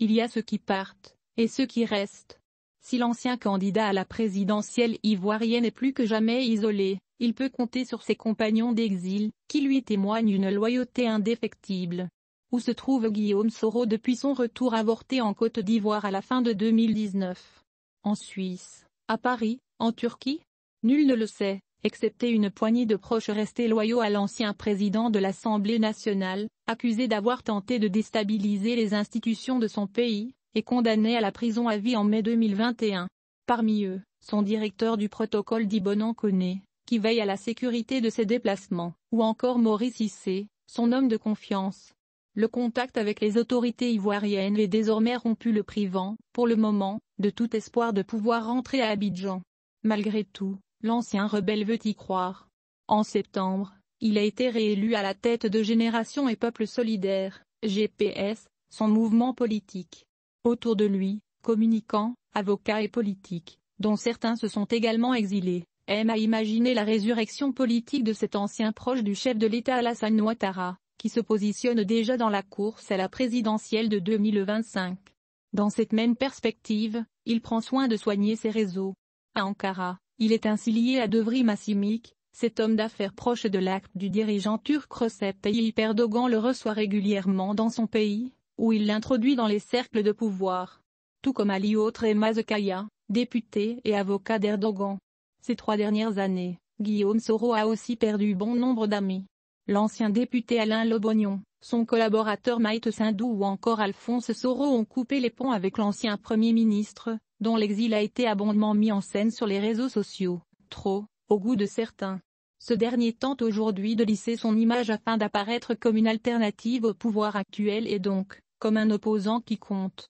il y a ceux qui partent, et ceux qui restent. Si l'ancien candidat à la présidentielle ivoirienne est plus que jamais isolé, il peut compter sur ses compagnons d'exil, qui lui témoignent une loyauté indéfectible. Où se trouve Guillaume Soro depuis son retour avorté en Côte d'Ivoire à la fin de 2019 En Suisse, à Paris, en Turquie Nul ne le sait excepté une poignée de proches restés loyaux à l'ancien président de l'Assemblée nationale, accusé d'avoir tenté de déstabiliser les institutions de son pays, et condamné à la prison à vie en mai 2021. Parmi eux, son directeur du protocole Dibonan Koné, qui veille à la sécurité de ses déplacements, ou encore Maurice Issé, son homme de confiance. Le contact avec les autorités ivoiriennes est désormais rompu le privant, pour le moment, de tout espoir de pouvoir rentrer à Abidjan. Malgré tout, L'ancien rebelle veut y croire. En septembre, il a été réélu à la tête de Génération et Peuple Solidaire, GPS, son mouvement politique. Autour de lui, communicants, avocats et politiques, dont certains se sont également exilés, aiment à imaginer la résurrection politique de cet ancien proche du chef de l'État Alassane Ouattara, qui se positionne déjà dans la course à la présidentielle de 2025. Dans cette même perspective, il prend soin de soigner ses réseaux, à Ankara, il est ainsi lié à Devrim Asimik, cet homme d'affaires proche de l'acte du dirigeant turc Recep Tayyip Erdogan le reçoit régulièrement dans son pays, où il l'introduit dans les cercles de pouvoir. Tout comme Ali Otremazekaya, député et avocat d'Erdogan. Ces trois dernières années, Guillaume Soro a aussi perdu bon nombre d'amis. L'ancien député Alain Lobognon, son collaborateur Maït Sindou ou encore Alphonse Soro ont coupé les ponts avec l'ancien Premier ministre, dont l'exil a été abondamment mis en scène sur les réseaux sociaux, trop, au goût de certains. Ce dernier tente aujourd'hui de lisser son image afin d'apparaître comme une alternative au pouvoir actuel et donc, comme un opposant qui compte.